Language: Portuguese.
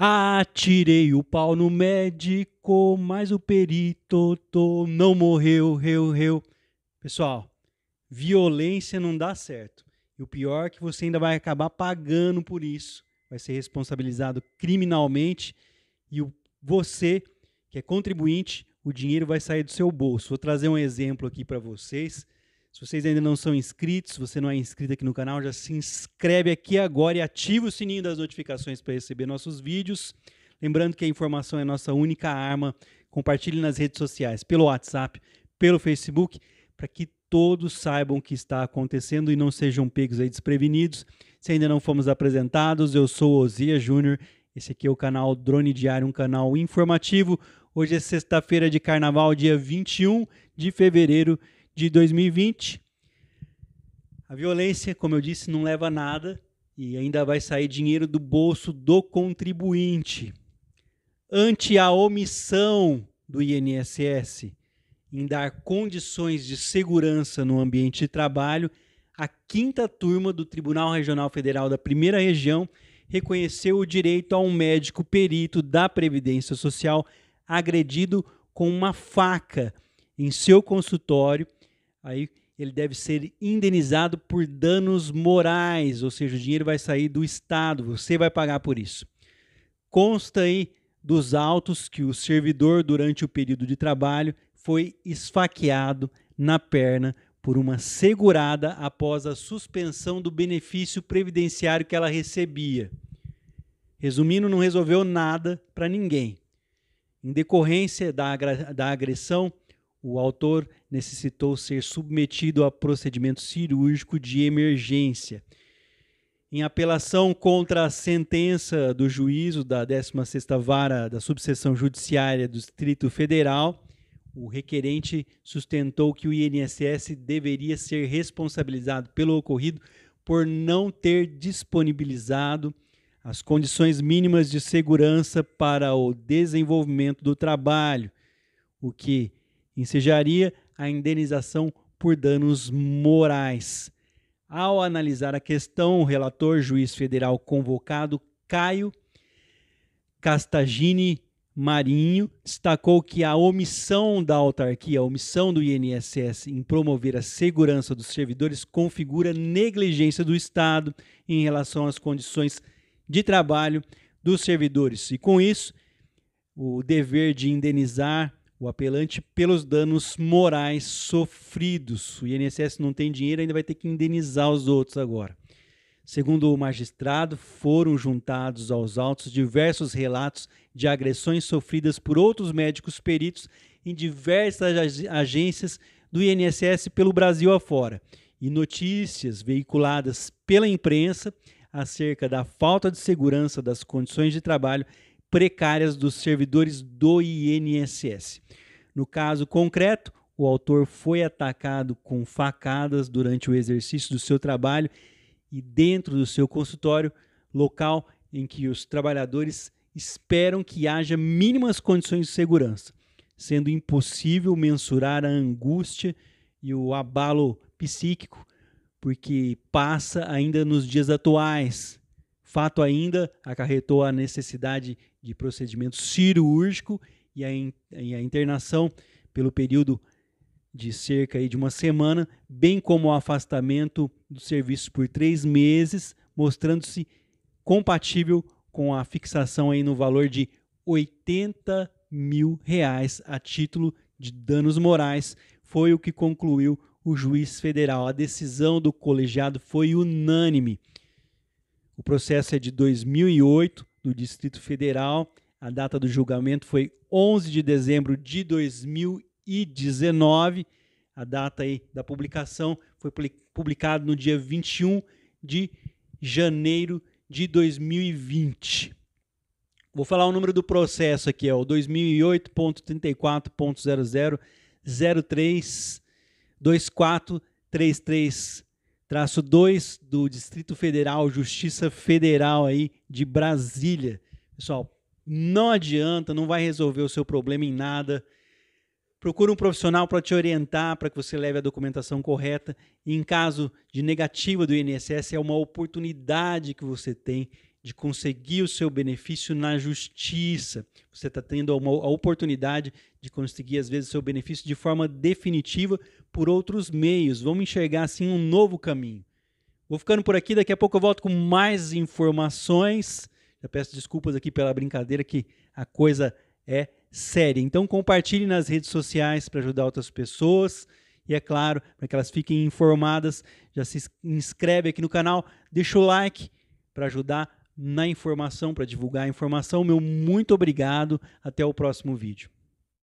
Atirei o pau no médico, mas o perito tô, não morreu, reu, reu. Pessoal, violência não dá certo. E o pior é que você ainda vai acabar pagando por isso. Vai ser responsabilizado criminalmente e o, você, que é contribuinte, o dinheiro vai sair do seu bolso. Vou trazer um exemplo aqui para vocês se vocês ainda não são inscritos, se você não é inscrito aqui no canal, já se inscreve aqui agora e ativa o sininho das notificações para receber nossos vídeos. Lembrando que a informação é nossa única arma. Compartilhe nas redes sociais, pelo WhatsApp, pelo Facebook, para que todos saibam o que está acontecendo e não sejam pegos aí desprevenidos. Se ainda não fomos apresentados, eu sou Ozia Júnior. Esse aqui é o canal Drone Diário, um canal informativo. Hoje é sexta-feira de carnaval, dia 21 de fevereiro de 2020. A violência, como eu disse, não leva a nada e ainda vai sair dinheiro do bolso do contribuinte. Ante a omissão do INSS em dar condições de segurança no ambiente de trabalho, a quinta turma do Tribunal Regional Federal da Primeira Região reconheceu o direito a um médico perito da Previdência Social agredido com uma faca em seu consultório aí ele deve ser indenizado por danos morais, ou seja, o dinheiro vai sair do Estado, você vai pagar por isso. Consta aí dos autos que o servidor, durante o período de trabalho, foi esfaqueado na perna por uma segurada após a suspensão do benefício previdenciário que ela recebia. Resumindo, não resolveu nada para ninguém. Em decorrência da, da agressão, o autor necessitou ser submetido a procedimento cirúrgico de emergência. Em apelação contra a sentença do juízo da 16ª Vara da Subseção Judiciária do Distrito Federal, o requerente sustentou que o INSS deveria ser responsabilizado pelo ocorrido por não ter disponibilizado as condições mínimas de segurança para o desenvolvimento do trabalho, o que ensejaria a indenização por danos morais. Ao analisar a questão, o relator juiz federal convocado, Caio Castagini Marinho, destacou que a omissão da autarquia, a omissão do INSS em promover a segurança dos servidores configura negligência do Estado em relação às condições de trabalho dos servidores. E com isso, o dever de indenizar o apelante pelos danos morais sofridos. O INSS não tem dinheiro, ainda vai ter que indenizar os outros agora. Segundo o magistrado, foram juntados aos autos diversos relatos de agressões sofridas por outros médicos peritos em diversas agências do INSS pelo Brasil afora e notícias veiculadas pela imprensa acerca da falta de segurança das condições de trabalho precárias dos servidores do INSS. No caso concreto, o autor foi atacado com facadas durante o exercício do seu trabalho e dentro do seu consultório, local em que os trabalhadores esperam que haja mínimas condições de segurança, sendo impossível mensurar a angústia e o abalo psíquico, porque passa ainda nos dias atuais, Fato ainda acarretou a necessidade de procedimento cirúrgico e a, in, e a internação pelo período de cerca de uma semana, bem como o afastamento do serviço por três meses, mostrando-se compatível com a fixação aí no valor de 80 mil reais a título de danos morais, foi o que concluiu o juiz federal. A decisão do colegiado foi unânime. O processo é de 2008, do Distrito Federal. A data do julgamento foi 11 de dezembro de 2019. A data aí da publicação foi publicado no dia 21 de janeiro de 2020. Vou falar o número do processo aqui, é o 2008.34.00032433 traço 2 do Distrito Federal, Justiça Federal aí de Brasília. Pessoal, não adianta, não vai resolver o seu problema em nada. Procura um profissional para te orientar, para que você leve a documentação correta. E em caso de negativa do INSS, é uma oportunidade que você tem de conseguir o seu benefício na justiça. Você está tendo uma, a oportunidade de conseguir, às vezes, o seu benefício de forma definitiva por outros meios. Vamos enxergar, assim, um novo caminho. Vou ficando por aqui, daqui a pouco eu volto com mais informações. Já peço desculpas aqui pela brincadeira, que a coisa é séria. Então, compartilhe nas redes sociais para ajudar outras pessoas. E é claro, para que elas fiquem informadas, já se inscreve aqui no canal, deixa o like para ajudar na informação, para divulgar a informação. Meu muito obrigado. Até o próximo vídeo.